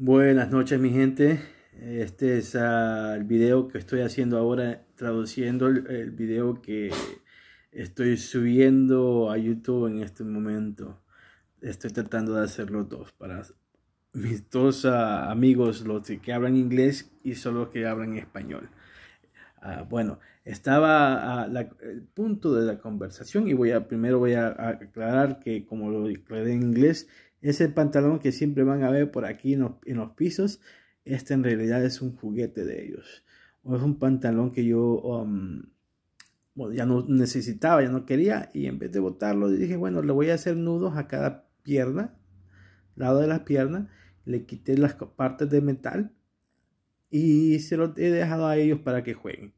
Buenas noches mi gente, este es ah, el video que estoy haciendo ahora traduciendo el, video que estoy subiendo a YouTube en este momento. Estoy tratando de hacerlo dos para mis dos ah, amigos, los que hablan inglés y solo que hablan español. Ah, bueno, estaba el punto de la conversación y voy a primero voy a aclarar que como lo declaré en inglés, ese el pantalón que siempre van a ver por aquí en los, pisos. Este en realidad es un juguete de ellos. O es un pantalón que yo um, ya no necesitaba, ya no quería. Y en vez de botarlo, dije, bueno, le voy a hacer nudos a cada pierna, lado de las piernas. Le quité las partes de metal y se lo he dejado a ellos para que jueguen.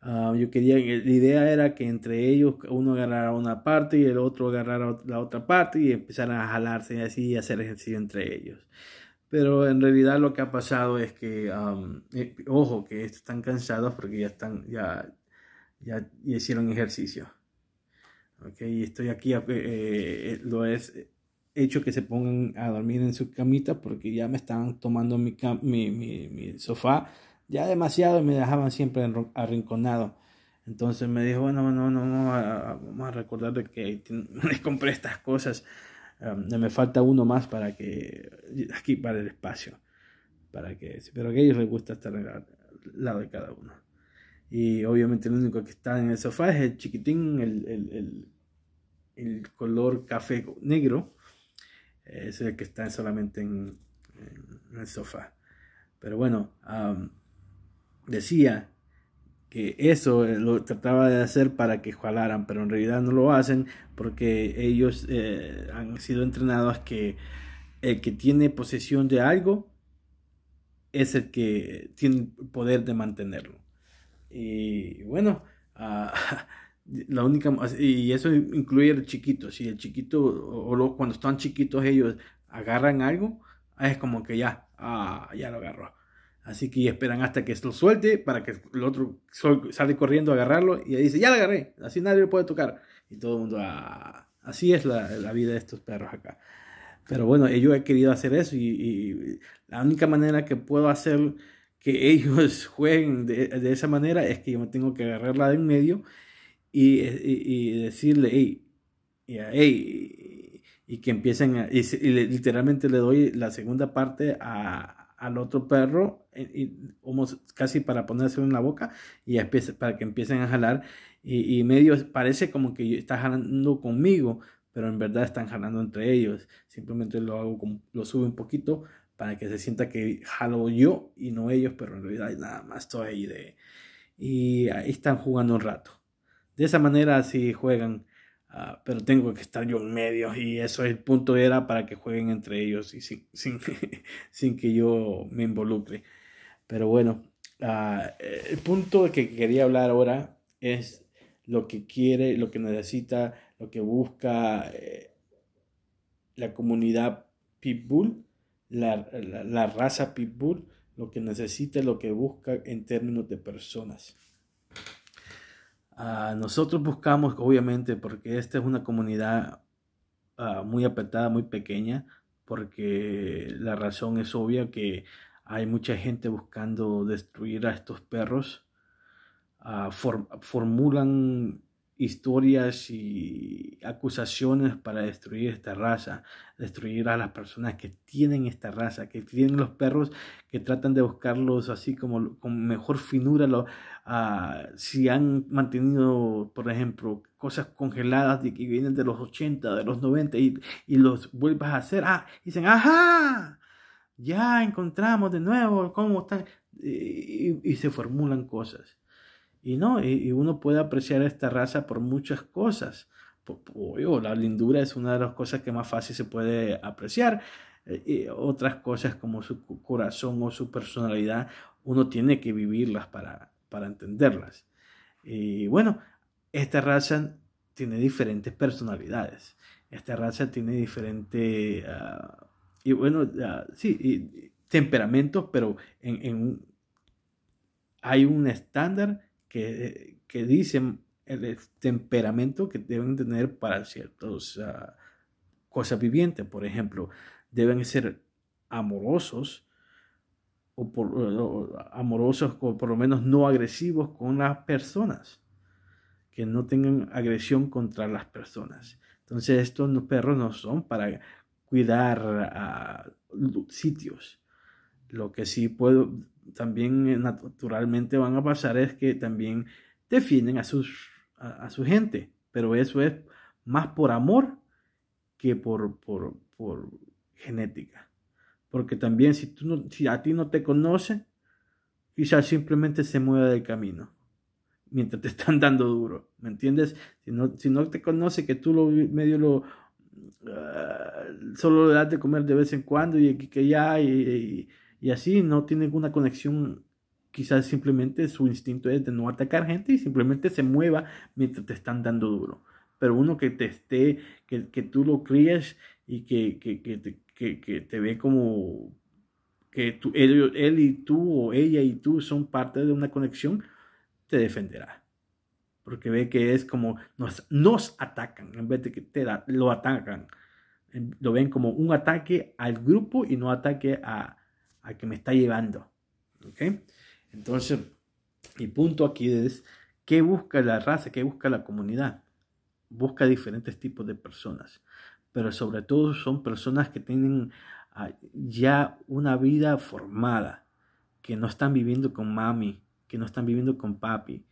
Ah, yo quería, la idea era que entre ellos uno agarrara una parte y el otro agarrara la otra parte y empezaran a jalarse y así hacer ejercicio entre ellos. Pero en realidad lo que ha pasado es que, eh, ojo, que están cansados porque ya están, ya, ya, hicieron ejercicio. Ok, y estoy aquí, eh, eh, lo es hecho que se pongan a dormir en su camita porque ya me están tomando mi, mi, mi, mi sofá ya demasiado y me dejaban siempre arrinconado. Entonces me dijo, bueno, bueno, no, no, vamos a recordar de que les compré estas cosas. Um, me falta uno más para que, aquí para el espacio, para que, pero que a ellos les gusta estar al lado de cada uno. Y obviamente el único que está en el sofá es el chiquitín, el, el, el, color café negro. Es el que está solamente en, el sofá. Pero bueno, decía que eso eh, lo trataba de hacer para que jalaran, pero en realidad no lo hacen porque ellos eh, han sido entrenados que el que tiene posesión de algo es el que tiene poder de mantenerlo. Y bueno, ah, la única y eso incluye el chiquito, Si el chiquito o cuando están chiquitos ellos agarran algo, es como que ya, ah, ya lo agarró. Así que esperan hasta que esto suelte para que el otro sale corriendo a agarrarlo y dice, ya lo agarré, así nadie lo puede tocar. Y todo el mundo, ah, así es la, vida de estos perros acá. Pero bueno, yo he querido hacer eso y, la única manera que puedo hacer que ellos jueguen de, esa manera es que yo me tengo que agarrarla de en medio y, decirle, hey, y que empiecen a, y, literalmente le doy la segunda parte a, al otro perro, eh, y, casi para ponerse en la boca y para que empiecen a jalar. Y, medio parece como que está jalando conmigo, pero en verdad están jalando entre ellos. Simplemente lo hago lo sube un poquito para que se sienta que jalo yo y no ellos, pero en realidad nada más estoy ahí de... Y ahí están jugando un rato. De esa manera así juegan Ah, pero tengo que estar yo en medio y eso es el punto era para que jueguen entre ellos y sin, que yo me involucre. Pero bueno, ah, eh, el punto que quería hablar ahora es lo que quiere, lo que necesita, lo que busca eh, la comunidad Pitbull, la, la raza Pitbull, lo que necesita, lo que busca en términos de personas. Ah, nosotros buscamos, obviamente, porque esta es una comunidad ah, muy apretada, muy pequeña, porque la razón es obvia que hay mucha gente buscando destruir a estos perros. Ah, formulan historias y acusaciones para destruir esta raza, destruir a las personas que tienen esta raza, que tienen los perros, que tratan de buscarlos así como con mejor finura, ah, si han mantenido, por ejemplo, cosas congeladas de que vienen de los 80, de los 90 y, los vuelvas a hacer, ah, dicen, ajá, ya encontramos de nuevo cómo están, eh, y se formulan cosas. Y no, y, uno puede apreciar a esta raza por muchas cosas. la lindura es una de las cosas que más fácil se puede apreciar. Eh, y otras cosas como su corazón o su personalidad, uno tiene que vivirlas para, entenderlas. Y bueno, esta raza tiene diferentes personalidades. Esta raza tiene diferente, ah, y bueno, ah, sí, temperamentos, pero hay un estándar que, dicen el temperamento que deben tener para ciertas ah, cosas vivientes. Por ejemplo, deben ser amorosos o, por, amorosos o por lo menos no agresivos con las personas, que no tengan agresión contra las personas. Entonces estos perros no son para cuidar ah, sitios. Lo que sí puedo, también eh, naturalmente van a pasar es que también defienden a, sus, a, su gente, pero eso es más por amor que por, por, por genética. Porque también si, tú no, si a ti no te conocen, quizás simplemente se mueva del camino mientras te están dando duro, ¿me entiendes? Si no, si no te conoce que tú lo medio lo ah, solo le das de comer de vez en cuando y que ya y y así no tiene ninguna conexión. Quizás simplemente su instinto es de no atacar gente y simplemente se mueva mientras te están dando duro. Pero uno que te esté, que, que tú lo crías y que, que, te, ve como que tú, él, él, y tú o ella y tú son parte de una conexión, te defenderá. Porque ve que es como nos, nos atacan en vez de que te lo atacan. Em, lo ven como un ataque al grupo y no ataque a, a que me está llevando. Entonces, mi punto aquí es, ¿qué busca la raza? ¿Qué busca la comunidad? Busca diferentes tipos de personas, pero sobre todo son personas que tienen ah, ya una vida formada, que no están viviendo con mami, que no están viviendo con papi,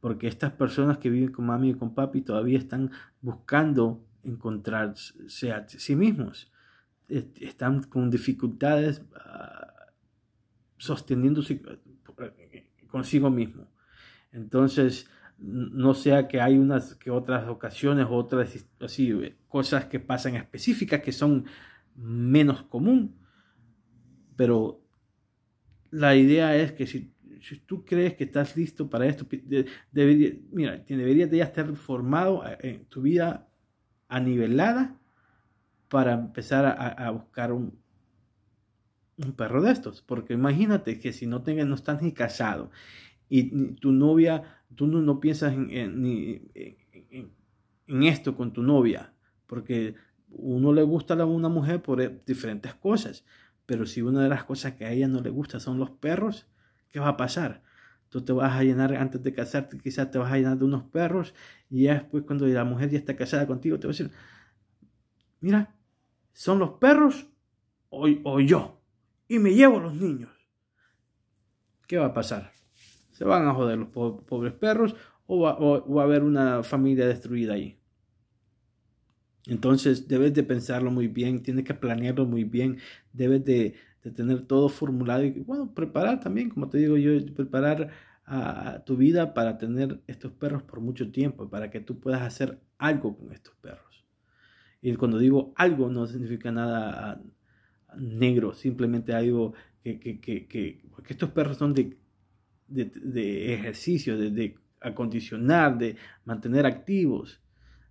porque estas personas que viven con mami y con papi todavía están buscando encontrarse a sí mismos, están con dificultades ah, sosteniéndose consigo mismo. Entonces, no sea que hay unas que otras ocasiones, otras cosas que pasan específicas que son menos común, pero la idea es que si, si tú crees que estás listo para esto, mira, deberías de ya estar formado eh, en tu vida nivelada para empezar a buscar un, un perro de estos, porque imagínate que si no, están no estás ni casado y tu novia, tú no, piensas en, en, esto con tu novia, porque uno le gusta a una mujer por eh, diferentes cosas, pero si una de las cosas que a ella no le gusta son los perros, ¿qué va a pasar? Tú te vas a llenar antes de casarte, quizás te vas a llenar de unos perros y ya después cuando la mujer ya está casada contigo te va a decir, mira, ¿son los perros o, o yo? y me llevo a los niños. ¿Qué va a pasar? Se van a joder los pobres perros o va, a haber una familia destruida ahí. Entonces debes de pensarlo muy bien, tienes que planearlo muy bien, debes de, tener todo formulado y bueno, preparar también, como te digo yo, preparar tu vida para tener estos perros por mucho tiempo, para que tú puedas hacer algo con estos perros. Y cuando digo algo no significa nada negro, simplemente algo que, estos perros son de, de, ejercicio, de, acondicionar, de mantener activos.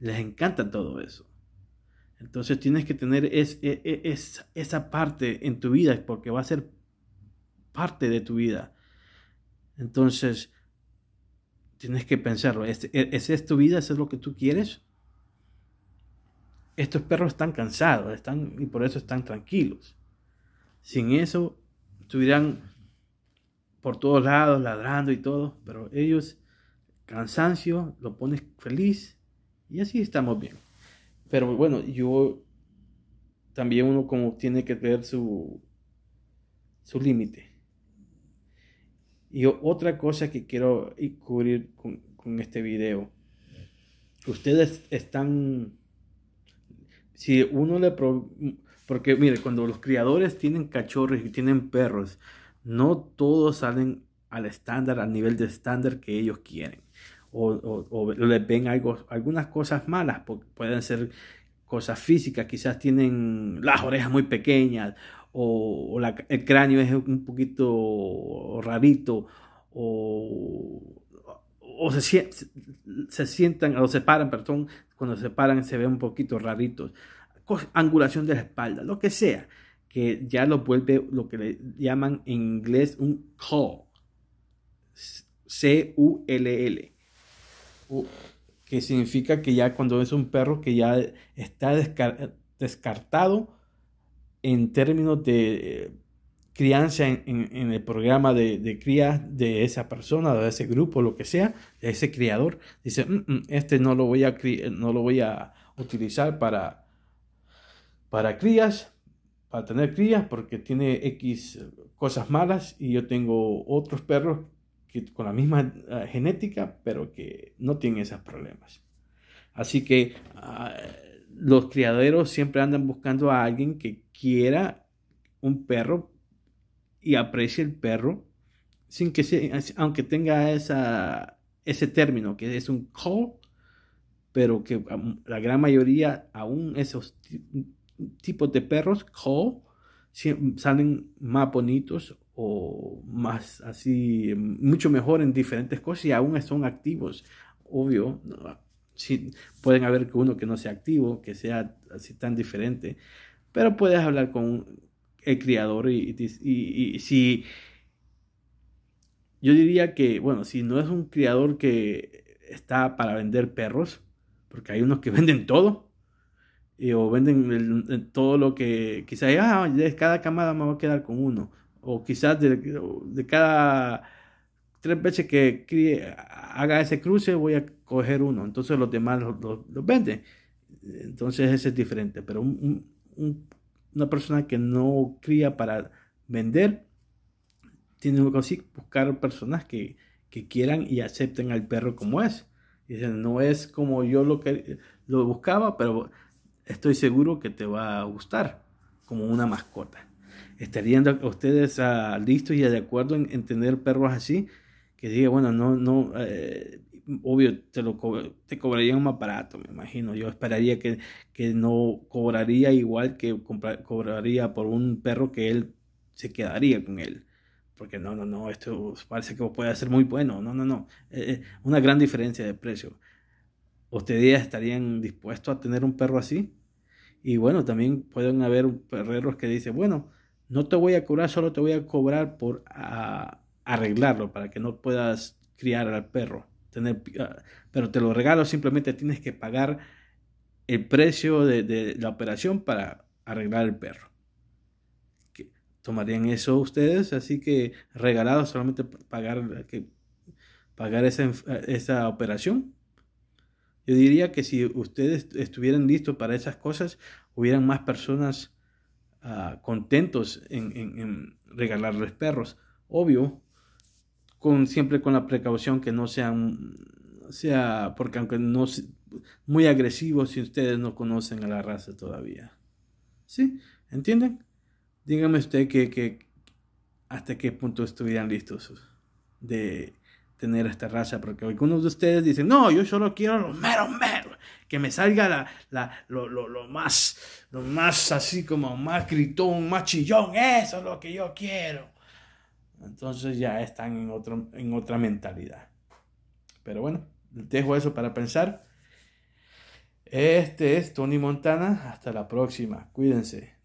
Les encanta todo eso. Entonces tienes que tener e, e, es, esa parte en tu vida porque va a ser parte de tu vida. Entonces, tienes que pensarlo. ¿Es, e, es, es tu vida? ¿Es lo que tú quieres? estos perros están cansados están, y por eso están tranquilos. Sin eso, estuvieran por todos lados ladrando y todo, pero ellos, cansancio, lo pones feliz y así estamos bien. Pero bueno, yo también uno como tiene que ver su, su límite. Y otra cosa que quiero cubrir con, con este video. Ustedes están si uno le... porque mire, cuando los criadores tienen cachorros y tienen perros, no todos salen al estándar, al nivel de estándar que ellos quieren. O, les ven algo, algunas cosas malas, pueden ser cosas físicas, quizás tienen las orejas muy pequeñas o, el cráneo es un poquito rarito o o se, se sientan, o se paran, perdón, cuando se paran se ve un poquito raritos. Angulación de la espalda, lo que sea, que ya lo vuelve lo que le llaman en inglés un call. C-U-L-L. Que significa que ya cuando es un perro que ya está descartado en términos de eh, crianza en, el programa de, de, cría de esa persona, de ese grupo, lo que sea, de ese criador, dice, mm, mm, este no lo voy a, no lo voy a utilizar para, para crías, para tener crías, porque tiene X cosas malas y yo tengo otros perros que, con la misma eh, genética, pero que no tienen esos problemas. Así que ah, los criaderos siempre andan buscando a alguien que quiera un perro y aprecia el perro, sin que aunque tenga esa, ese término que es un call, pero que la gran mayoría, aún esos tipos de perros, call, salen más bonitos o más así, mucho mejor en diferentes cosas y aún son activos. Obvio, si pueden haber uno que no sea activo, que sea así tan diferente, pero puedes hablar con el criador y, si yo diría que, bueno, si no es un criador que está para vender perros, porque hay unos que venden todo, eh, o venden todo lo que quizás, ah, de cada camada me voy a quedar con uno, o quizás de, cada tres veces que haga ese cruce voy a coger uno, entonces los demás los, venden, entonces ese es diferente, pero un una persona que no cría para vender, tiene que buscar personas que, quieran y acepten al perro como es. Dicen, no es como yo lo, que, lo buscaba, pero estoy seguro que te va a gustar como una mascota. ¿Estarían ustedes ah, listos y de acuerdo en, tener perros así? Que diga, bueno, no, no, eh, obvio, te, lo un te cobrarían más me imagino. Yo esperaría que, que no cobraría igual que cobraría por un perro que él se quedaría con él. Porque no, no, no, esto parece que puede ser muy bueno. No, no, no. Eh, eh, una gran diferencia de precio. ¿Ustedes estarían dispuestos a tener un perro así? Y bueno, también pueden haber perreros que dicen, bueno, no te voy a cobrar, solo te voy a cobrar por ah, arreglarlo para que no puedas criar al perro tener, ah, pero te lo regalo, simplemente tienes que pagar el precio de, la operación para arreglar el perro. ¿Tomarían eso ustedes? Así que regalado solamente pagar, que, pagar ah, esa, operación. Yo diría que si ustedes estuvieran listos para esas cosas, hubieran más personas ah, contentos en, en, en regalarles perros. Obvio, siempre con la precaución que no sean, sea, porque aunque no, muy agresivos si ustedes no conocen a la raza todavía. ¿Sí? ¿Entienden? Dígame usted que, hasta qué punto estuvieran listos de tener esta raza, porque algunos de ustedes dicen, no, yo solo quiero los meros meros, que me salga la, lo, más, lo más así como más gritón, más chillón, eso es lo que yo quiero entonces ya están en, otra mentalidad. Pero bueno, dejo eso para pensar. Este es Tony Montana. Hasta la próxima. Cuídense.